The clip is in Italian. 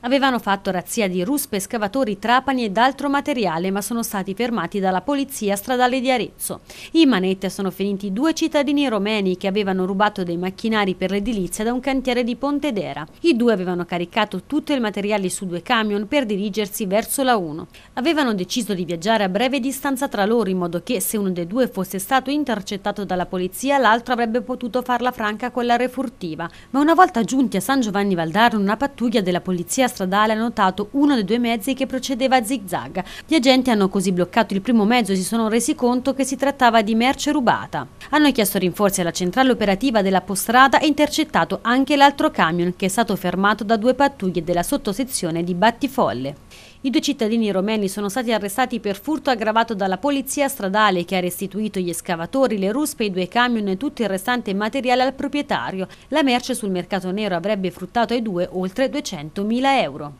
Avevano fatto razzia di ruspe, scavatori, trapani ed altro materiale, ma sono stati fermati dalla polizia stradale di Arezzo. In manette sono finiti due cittadini romeni che avevano rubato dei macchinari per l'edilizia da un cantiere di Pontedera. I due avevano caricato tutto il materiale su due camion per dirigersi verso la 1. Avevano deciso di viaggiare a breve distanza tra loro in modo che se uno dei due fosse stato intercettato dalla polizia l'altro avrebbe potuto farla franca con la refurtiva. Ma una volta giunti a San Giovanni Valdarno una pattuglia della polizia polizia stradale ha notato uno dei due mezzi che procedeva a zigzag. Gli agenti hanno così bloccato il primo mezzo e si sono resi conto che si trattava di merce rubata. Hanno chiesto rinforzi alla centrale operativa della postrada e intercettato anche l'altro camion che è stato fermato da due pattuglie della sottosezione di Battifolle. I due cittadini romeni sono stati arrestati per furto aggravato dalla polizia stradale che ha restituito gli escavatori, le ruspe, i due camion e tutto il restante materiale al proprietario. La merce sul mercato nero avrebbe fruttato ai due oltre 200.000 euro.